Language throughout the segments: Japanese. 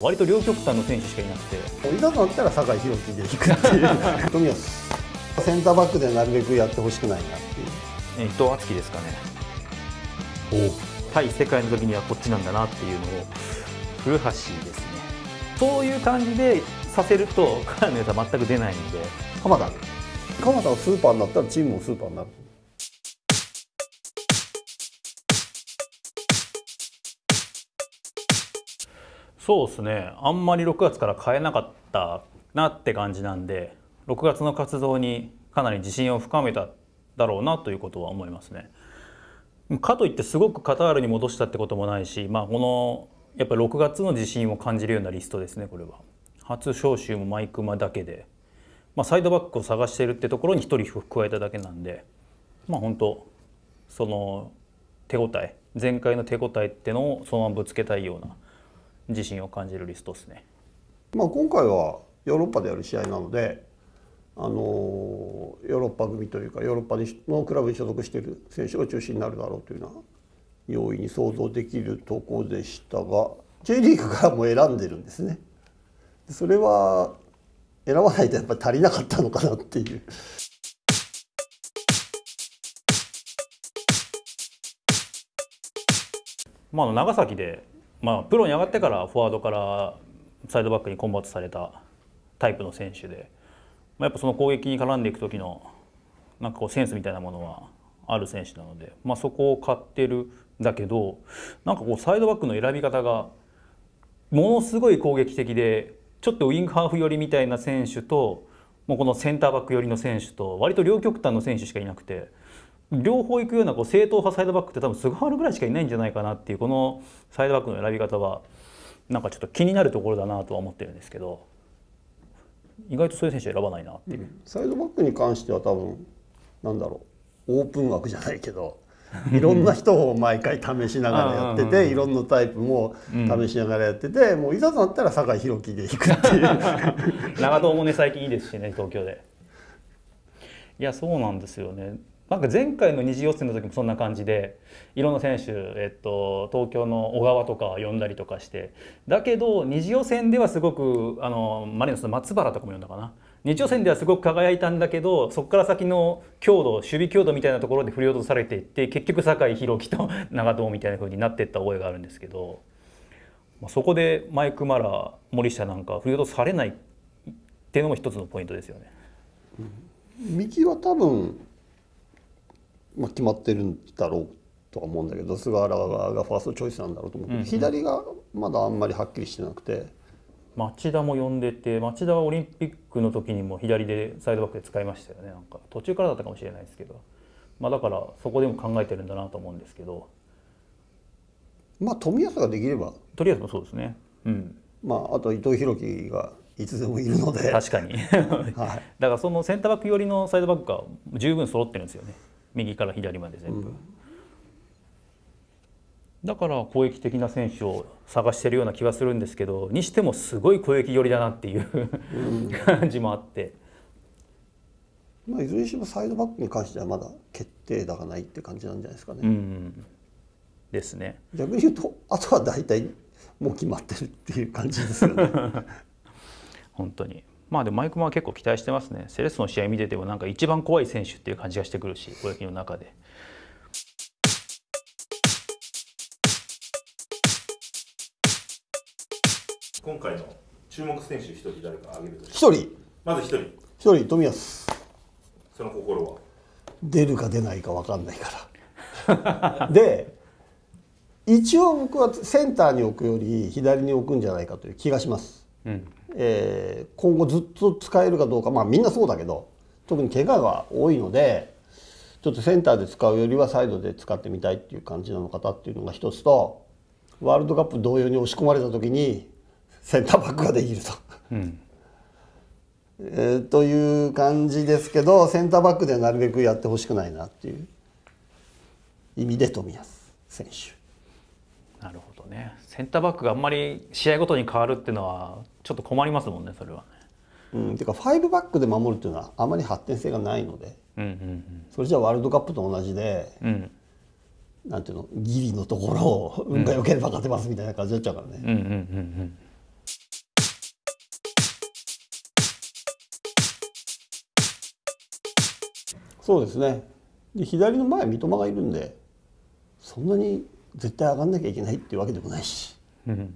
割と両極端の選手しかいなくていざとなったら酒井宏樹で行くっていう 富安センターバックでなるべくやってほしくないなっていう伊藤敦樹ですかねお対世界の時にはこっちなんだなっていうのを古橋ですねそういう感じでさせると彼の良さ全く出ないんで鎌田鎌田がスーパーになったらチームもスーパーになるそうですねあんまり6月から変えなかったなって感じなんで6月の活動にかなり自信を深めただろうなということは思いますね。かといってすごくカタールに戻したってこともないし、まあ、このやっぱり6月の自信を感じるようなリストですねこれは。初招集もマイクマだけで、まあ、サイドバックを探してるってところに1人加えただけなんでまあ本当その手応え前回の手応えってのをそのままぶつけたいような。自信を感じるリストですね。まあ、今回はヨーロッパでやる試合なのであのヨーロッパ組というかヨーロッパのクラブに所属している選手が中心になるだろうというのは容易に想像できるとこでしたが J リーグからも選んでるんですね。それは選ばないとやっぱり足りなかったのかなっていう。まあ、長崎でまあ、プロに上がってからフォワードからサイドバックにコンバートされたタイプの選手で、まあ、やっぱその攻撃に絡んでいく時のなんかこうセンスみたいなものはある選手なので、まあ、そこを買ってるんだけどなんかこうサイドバックの選び方がものすごい攻撃的でちょっとウイングハーフ寄りみたいな選手ともうこのセンターバック寄りの選手と割と両極端の選手しかいなくて。両方行くようなこう正統派サイドバックって多分菅原ぐらいしかいないんじゃないかなっていうこのサイドバックの選び方はなんかちょっと気になるところだなとは思ってるんですけど意外とそういう選手選ばないなっていう、うん、サイドバックに関しては多分なんだろうオープン枠じゃないけどいろんな人を毎回試しながらやってていろんなタイプも試しながらやってて、うん、もういざとなったら酒井宏樹でいくっていう 長友もね最近いいですしね東京で。いやそうなんですよねなんか前回の二次予選の時もそんな感じでいろんな選手、えっと、東京の小川とか呼んだりとかしてだけど二次予選ではすごくあのマリノスの松原とかも呼んだかな日予選ではすごく輝いたんだけどそこから先の強度守備強度みたいなところで振り落とされていって結局酒井宏樹と 長友みたいな風になっていった覚えがあるんですけど、まあ、そこでマイク・マラー森下なんか振り落とされないっていうのも一つのポイントですよね。右は多分まあ、決まってるんだろうとは思うんだけど菅原がファーストチョイスなんだろうと思うけど、うんうん、左がまだあんまりはっきりしてなくて。町田も呼んでて町田はオリンピックの時にも左でサイドバックで使いましたよねなんか途中からだったかもしれないですけど、まあ、だからそこでも考えてるんだなと思うんですけどまあ冨安ができればとりあえずもそうですね、うん、まあ、あと伊藤洋輝がいつでもいるので確かに はい、だからそのセンターバック寄りのサイドバックが十分揃ってるんですよね右から左まで全部、うん、だから攻撃的な選手を探してるような気はするんですけどにしてもすごい攻撃寄りだなっていう、感じもあって。まあ、いずれにしてもサイドバックに関してはまだ決定打がないって感じなんじゃないですかね。うんうん、ですね。逆に言うとあとは大体もう決まってるっていう感じですよね。本当にまあでもマイクマは結構期待してますねセレッソの試合見ててもなんか一番怖い選手っていう感じがしてくるし小野の中で。今回の注目選手一人誰か挙げると一人まず一人一人富安その心は出るか出ないか分かんないから で一応僕はセンターに置くより左に置くんじゃないかという気がします、うん、えー、今後ずっと使えるかどうかまあみんなそうだけど特に怪我が多いのでちょっとセンターで使うよりはサイドで使ってみたいっていう感じなの方っていうのが一つとワールドカップ同様に押し込まれた時にセンターバックができると、うん。えー、という感じですけどセンターバックではなるべくやってほしくないなっていう意味で冨安選手。なるほどねセンターバックがあんまり試合ごとに変わるっていうのはちょっと困りますもんねそれはね。うん、ていうか5バックで守るっていうのはあまり発展性がないので、うんうんうん、それじゃワールドカップと同じで、うん、なんていうのギリのところを運が良ければ勝てますみたいな感じになっちゃうからね。うんうんうんうんそうですねで左の前三笘がいるんでそんなに絶対上がんなきゃいけないっていうわけでもないし。うん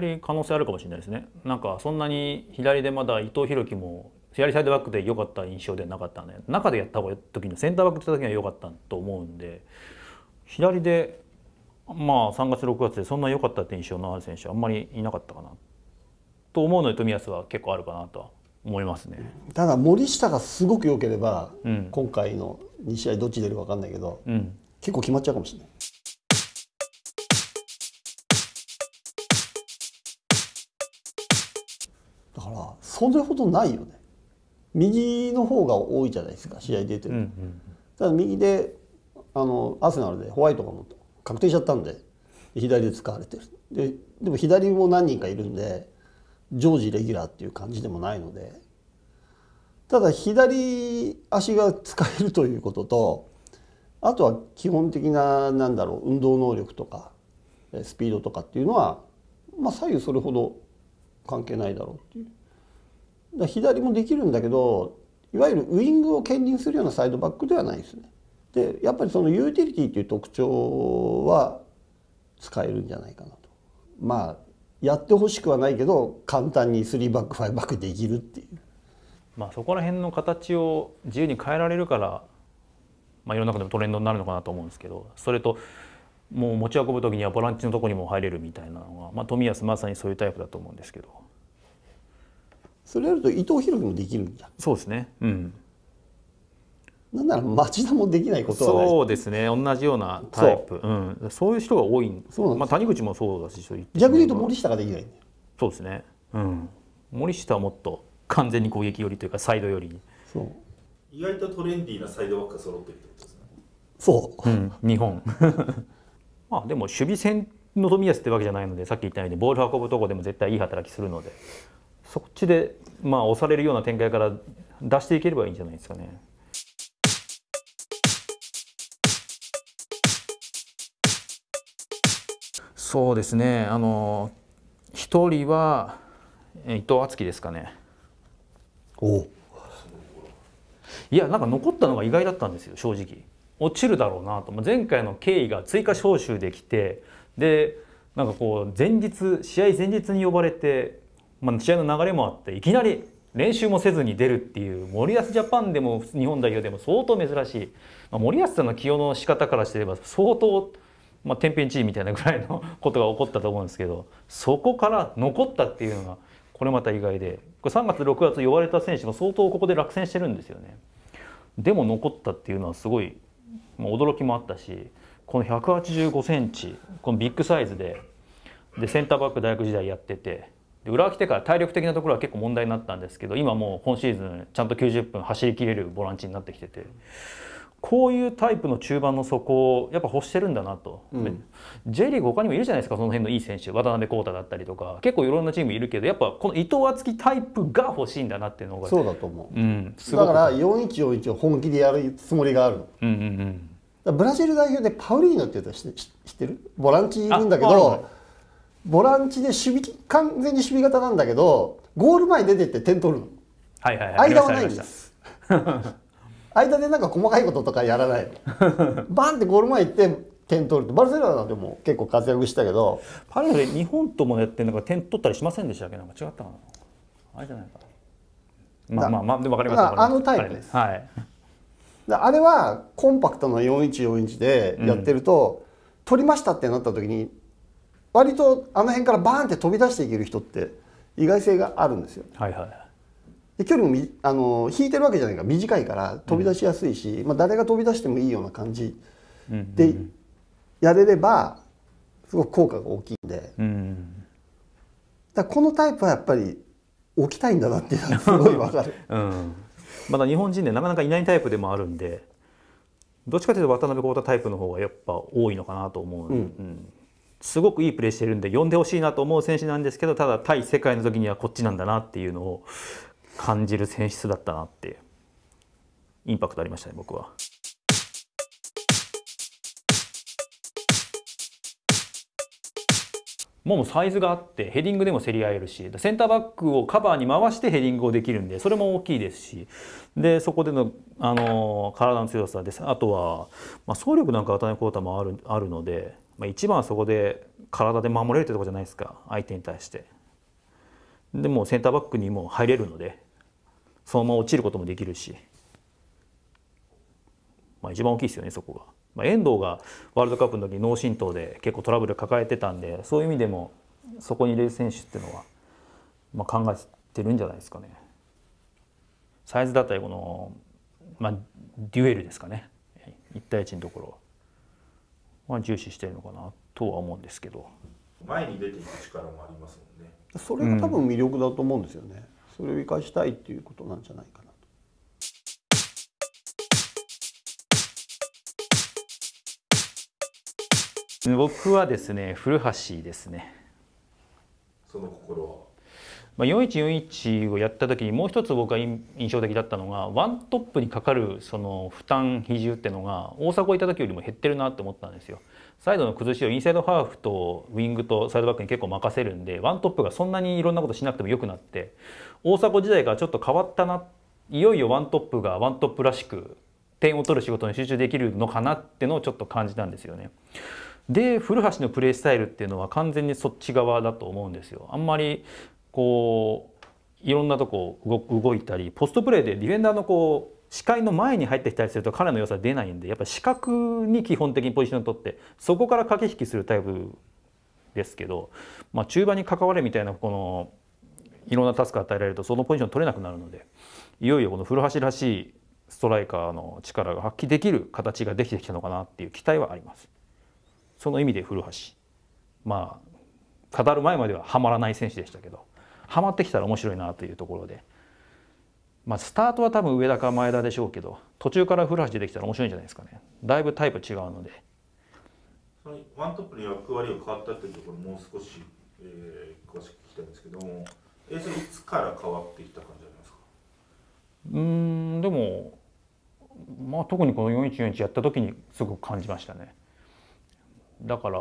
左可能性あるかもしれないですねなんかそんなに左でまだ伊藤洋樹も左サイドバックで良かった印象ではなかったね。で中でやった時のセンターバックした時には良かったと思うんで左でまあ3月6月でそんな良かったって印象のある選手はあんまりいなかったかなと思うので冨安は結構あるかなとは思いますねただ森下がすごく良ければ、うん、今回の2試合どっち出るか分かんないけど、うん、結構決まっちゃうかもしれない。それほどないよね右の方が多いじゃないですか試合出てる、うんうん、ただ右であのアーセナルでホワイトが確定しちゃったんで左で使われてるででも左も何人かいるんで常時レギュラーっていう感じでもないのでただ左足が使えるということとあとは基本的な何だろう運動能力とかスピードとかっていうのは、まあ、左右それほど関係ないだろうっていう。だ左もできるんだけどいわゆるウイングを兼任するようなサイドバックではないですね。でやっぱりそのユーティリティという特徴は使えるんじゃないかなと。まあやってほしくはないけど簡単に3バック5バックできるっていう。まあ、そこら辺の形を自由に変えられるから、まあ、世の中でもトレンドになるのかなと思うんですけどそれともう持ち運ぶ時にはボランチのとこにも入れるみたいなのは、まあ、富安まさにそういうタイプだと思うんですけど。それやると伊藤博樹もできるんだそうですねうんなんなら町田もできないことはないそうですね同じようなタイプそう,、うん、そういう人が多いそうなんまあ、谷口もそうだし逆に言うと森下ができないそうですね、うん、森下はもっと完全に攻撃寄りというかサイド寄りにそう意外とトレンディーなサイドバックが揃ってるってことですねそう、うん、日本 まあでも守備戦の冨安ってわけじゃないのでさっき言ったようにボール運ぶとこでも絶対いい働きするのでそっちでまあ押されるような展開から出していければいいんじゃないですかね。そうですね。あの一人は伊藤敦樹ですかね。おいやなんか残ったのが意外だったんですよ正直。落ちるだろうなと前回の経緯が追加招集できてでなんかこう前日試合前日に呼ばれてまあ、試合の流れもあっていきなり練習もせずに出るっていう森保ジャパンでも日本代表でも相当珍しい、まあ、森保さんの起用の仕方からしてれば相当、まあ、天変地異みたいなぐらいのことが起こったと思うんですけどそこから残ったっていうのがこれまた意外でこれ3月6月呼ばれた選手も相当ここで落選してるんですよね。でも残ったっていうのはすごい、まあ、驚きもあったしこの185センチこのビッグサイズででセンターバック大学時代やっててで浦和来てから体力的なところは結構問題になったんですけど今もう今シーズンちゃんと90分走りきれるボランチになってきててこういうタイプの中盤の底をやっぱ欲してるんだなと、うん、J リーグ他にもいるじゃないですかその辺のいい選手渡辺康太だったりとか結構いろんなチームいるけどやっぱこの伊藤敦樹タイプが欲しいんだなっていうのがそうだと思う、うん、だから4141を本気でやるつもりがあるの。うんうんうんブラジル代表でパウリーノって言うと知ってるボランチいるんだけどボランチで守備完全に守備型なんだけどゴール前に出てって点取るの、はいはいはい、間はないんです間でなんか細かいこととかやらないの バンってゴール前行って点取るとバルセロナでも結構活躍したけどパレで日本ともやってるんか点取ったりしませんでしたっけなんか違ったかなあれじゃないかまあまあまあでわかりますあのタイプです、はい、あれはコンパクトな4141でやってると、うん、取りましたってなった時に割とあの辺からバーンって飛び出していける人って意外性があるんですよ。はいはい、で距離もみあの引いてるわけじゃないから短いから飛び出しやすいし、うん、まあ、誰が飛び出してもいいような感じでやれればすごく効果が大きいんで、うんだこのタイプはやっぱり置きたいんだなっていうのはすごいわかる、うん、まだ日本人でなかなかいないタイプでもあるんでどっちかというと渡辺剛太タイプの方がやっぱ多いのかなと思う、うん、うんすごくいいプレーしてるんで呼んでほしいなと思う選手なんですけどただ対世界の時にはこっちなんだなっていうのを感じる選出だったなっていうインパクトありましたね僕は。もうサイズがあってヘディングでも競り合えるしセンターバックをカバーに回してヘディングをできるんでそれも大きいですしでそこでの、あの体の強さですあとは、まあ、走力なんか与える太もあるあるのでまあ、一番はそこで体で守れるってとこじゃないですか相手に対してでもセンターバックにも入れるのでそのまま落ちることもできるし、まあ、一番大きいですよねそこが、まあ、遠藤がワールドカップの時脳震盪で結構トラブル抱えてたんでそういう意味でもそこに入れる選手っていうのは、まあ、考えてるんじゃないですかねサイズだったりこの、まあ、デュエルですかね1対1のところまあ、重視してるのかなとは思うんですけど前に出ていく力もありますもんねそれが多分魅力だと思うんですよね、うん、それを生かしたいっていうことなんじゃないかなと僕はですね古橋ですねその心はまあ、4141をやった時にもう一つ僕が印象的だったのがワントップにかかるその負担比重っていうのが大迫いた時よりも減ってるなと思ったんですよ。サイドの崩しをインサイドハーフとウィングとサイドバックに結構任せるんでワントップがそんなにいろんなことしなくても良くなって大迫時代からちょっと変わったないよいよワントップがワントップらしく点を取る仕事に集中できるのかなってのをちょっと感じたんですよね。で古橋のプレースタイルっていうのは完全にそっち側だと思うんですよ。あんまりこういろんなとこ動いたりポストプレーでディフェンダーのこう視界の前に入ってきたりすると彼の良さ出ないんでやっぱ視覚に基本的にポジションを取ってそこから駆け引きするタイプですけど、まあ、中盤に関われみたいなこのいろんなタスクを与えられるとそのポジション取れなくなるのでいよいよこの古橋らしいストライカーの力が発揮できる形ができてきたのかなっていう期待はあります。その意味で古橋まあ語る前まではハマらない選手でしたけどはまってきたら面白いなというところで、まあ、スタートは多分上田か前田でしょうけど途中から古橋出てきたら面白いんじゃないですかねだいぶタイプ違うので。そのワントップの役割が変わったというところもう少し、えー、詳しく聞きたいんですけどもえそれいつから変わってきた感じなんですかうんでも、まあ、特にこの4141やった時にすごく感じましたね。だから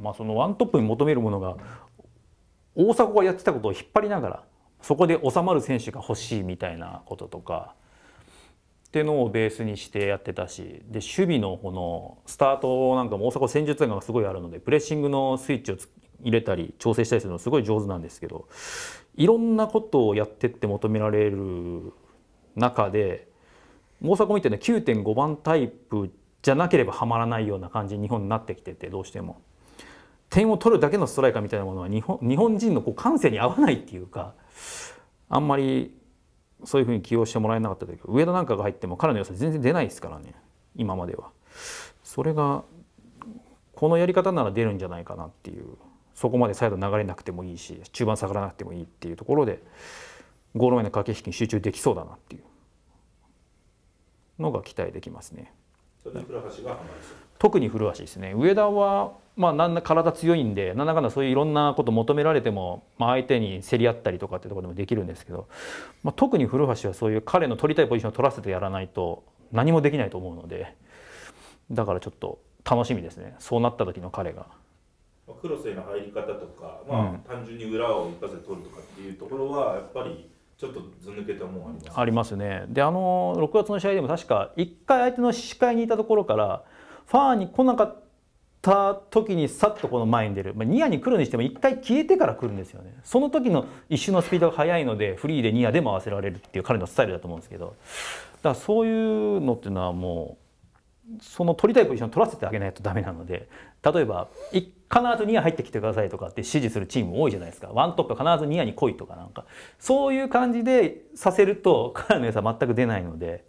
まあ、そのワントップに求めるものが大迫がやってたことを引っ張りながらそこで収まる選手が欲しいみたいなこととかっていうのをベースにしてやってたしで守備のこのスタートなんかも大迫戦術眼がすごいあるのでプレッシングのスイッチを入れたり調整したりするのすごい上手なんですけどいろんなことをやってって求められる中で大迫見てね9.5番タイプじゃなければはまらないような感じに日本になってきててどうしても。点を取るだけのストライカーみたいなものは日本日本人のこう感性に合わないっていうかあんまりそういうふうに起用してもらえなかったとい上田なんかが入っても彼の良さ全然出ないですからね今までは。それがこのやり方なら出るんじゃないかなっていうそこまでサイド流れなくてもいいし中盤下がらなくてもいいっていうところでゴール前の駆け引きに集中できそうだなっていうのが期待できますね。それで倉橋がハマりそう特に古橋ですね上田はまあ、なん体強いんでなんだかんだそういういろんなこと求められても、まあ、相手に競り合ったりとかっていうところでもできるんですけど、まあ、特に古橋はそういう彼の取りたいポジションを取らせてやらないと何もできないと思うのでだからちょっと楽しみですねそうなった時の彼が。クロスへの入り方とか、まあ、単純に裏を一発で取るとかっていうところはやっぱりちょっとず抜けたもんあります、ね、ありますね。であの6月の試合でも確か1回相手の視界にいたところからファーに来なかった時にさっとこの前に出る、まあ、ニアに来るにしても一回消えてから来るんですよねその時の一瞬のスピードが速いのでフリーでニアでも合わせられるっていう彼のスタイルだと思うんですけどだからそういうのっていうのはもうその取りたいポジション取らせてあげないとダメなので例えば必ずニア入ってきてくださいとかって指示するチーム多いじゃないですかワントップ必ずニアに来いとかなんかそういう感じでさせると彼の良さ全く出ないので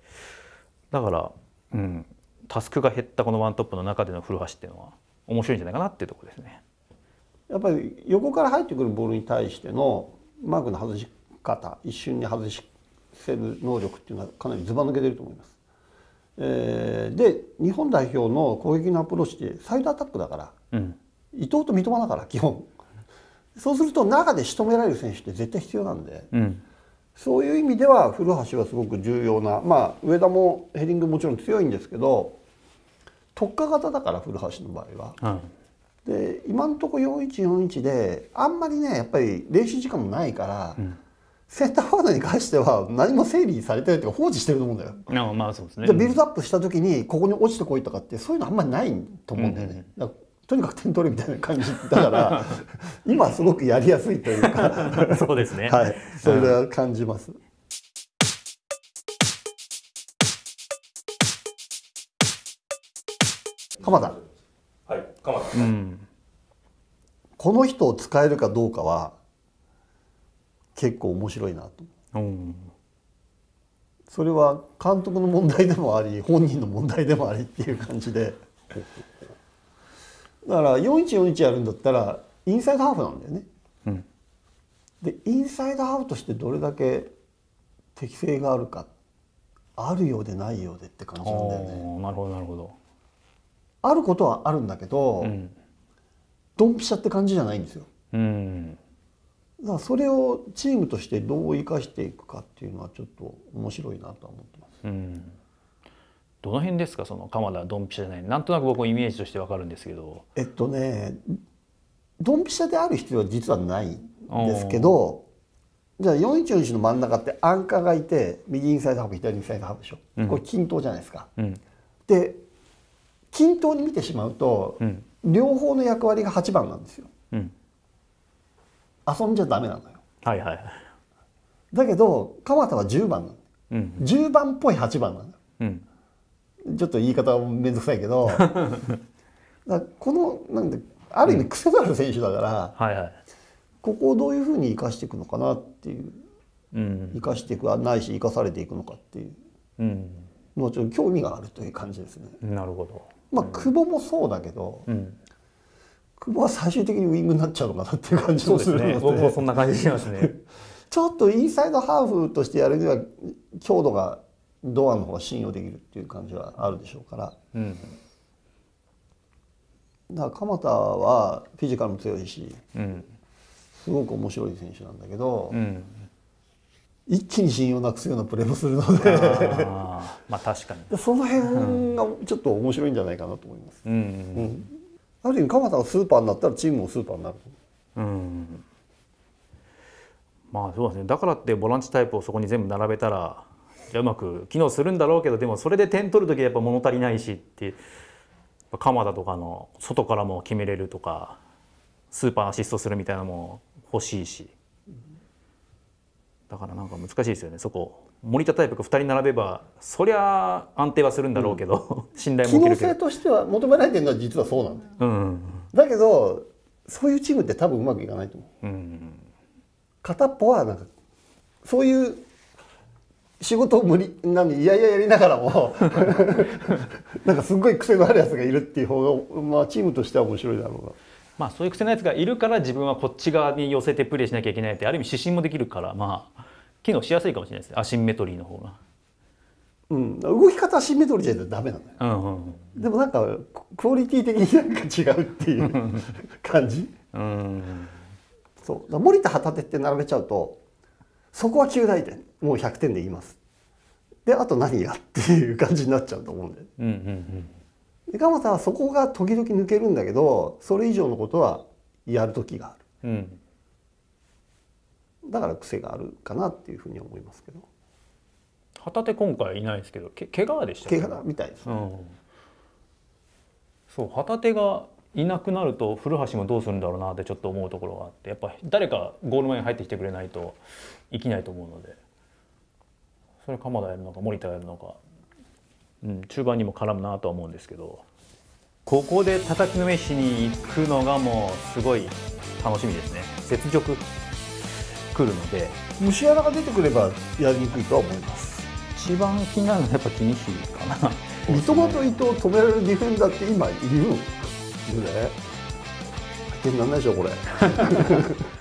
だから、うん、タスクが減ったこのワントップの中での古橋っていうのは面白いんじゃないかなっていうとこですね。やっぱり横から入ってくるボールに対してのマークの外し方一瞬に外せる能力っていうのはかなりずば抜けてると思います。えー、で日本代表の攻撃のアプローチってサイドアタックだから、うん、伊藤と三笘だから基本そうすると中で仕留められる選手って絶対必要なんで、うん、そういう意味では古橋はすごく重要な、まあ、上田もヘディングもちろん強いんですけど特化型だから古橋の場合は。で今のところ4141であんまりねやっぱり練習時間もないから、うん、センターフォワードに関しては何も整理されてないというか放置してると思うんだよ。あまあそうですね、でビルドアップした時にここに落ちてこいとかってそういうのあんまりないと思うんだよね。うんとにかく点取るみたいな感じだから 今すごくやりやすいというかそうですねはいそれは感じます、うん鎌田はい鎌田、うん、この人を使えるかどうかは結構面白いなと、うん、それは監督の問題でもあり本人の問題でもありっていう感じでだから4141やるんだったらインサイドハーフなんだよね、うん、でインサイドハーフとしてどれだけ適性があるかあるようでないようでって感じなんだよねなるほどなるほどあることはあるんだけど、うん、ドンピシャって感じじゃないんですよ。うん、だからそれをチームとしてどう生かしていくかっていうのはちょっと面白いなと思ってます。うんどの辺ですかその鎌田ドンピシャじゃないなんとなく僕もイメージとしてわかるんですけどえっとねドンピシャである必要は実はないんですけどじゃあ412の真ん中ってアンカーがいて右インサイドハーフ左インサイドハーフでしょ、うん、これ均等じゃないですか、うん、で均等に見てしまうと、うん、両方の役割が8番なんですよ。うん、遊んじゃダメなのよ。はいはい、だけど鎌田は10番なうん、10番っぽい8番なうん、ちょっと言い方面倒くさいけど だこのなんである意味癖のある選手だから、うんはいはい、ここをどういうふうに生かしていくのかなっていう、うん、生かしていくはないし生かされていくのかっていうのちょっと興味があるという感じですね。なるほどまあ、久保もそうだけど、久保は最終的にウイングになっちゃうのかなっていう感じもするので、ね、僕もそんな感じしますね ちょっとインサイドハーフとしてやるには強度がドアの方が信用できるっていう感じはあるでしょうから、うん、だから鎌田はフィジカルも強いし、うん、すごく面白い選手なんだけど、うん、一気に信用なくすようなプレーもするのでまあ確かにその辺がちょっと面白いんじゃないかなと思います、うんうん、うん、ある意味鎌田がスーパーになったらチームもスーパーになる、うん、まあそうですねだからってボランチタイプをそこに全部並べたらじゃうまく機能するんだろうけどでもそれで点取る時はやっぱ物足りないしって鎌田とかの外からも決めれるとかスーパーアシストするみたいなのも欲しいし。だからなんか難しいですよねそこ森田タイプが2人並べばそりゃ安定はするんだろうけど、うん、信頼も機能性としては求められてるのは実はそうなんだよ、うん、だけどそういうチームって多分うまくいかないと思う、うん、片っぽはなんかそういう仕事を無理なにいやいややりながらも なんかすっごい癖のあるやつがいるっていう方が、まあ、チームとしては面白いだろうな。まあ、そういう癖のやつがいるから自分はこっち側に寄せてプレーしなきゃいけないってある意味指針もできるからまあ機能しやすいかもしれないですアシンメトリーの方が。うん、動き方アシンメトリーじゃダメなんだよ、うんうんうん、でもなんかクオリティ的になんか違うっていう感じ、うん、そう森田旗手って並べちゃうとそこは9大点もう100点で言いますであと何やっていう感じになっちゃうと思うんで。うんうんうんで鎌田はそこが時々抜けるんだけどそれ以上のことはやる時がある、うん、だから癖があるかなっていうふうに思いますけど旗手今回いないですけどけ怪我でした怪我みたいです、ね、うん、そう旗手がいなくなると古橋もどうするんだろうなってちょっと思うところがあってやっぱ誰かゴール前に入ってきてくれないと生きないと思うのでそれ鎌田やるのか森田やるのかうん、中盤にも絡むなとは思うんですけどここで叩きのめしに行くのがもうすごい楽しみですね雪辱来るので虫穴が出てくればやりにくいとは思います一番気になるのはやっぱ気にしかな、三笘と伊藤を止められるディフェンダーって今いるいるね 危険なんないでしょこれ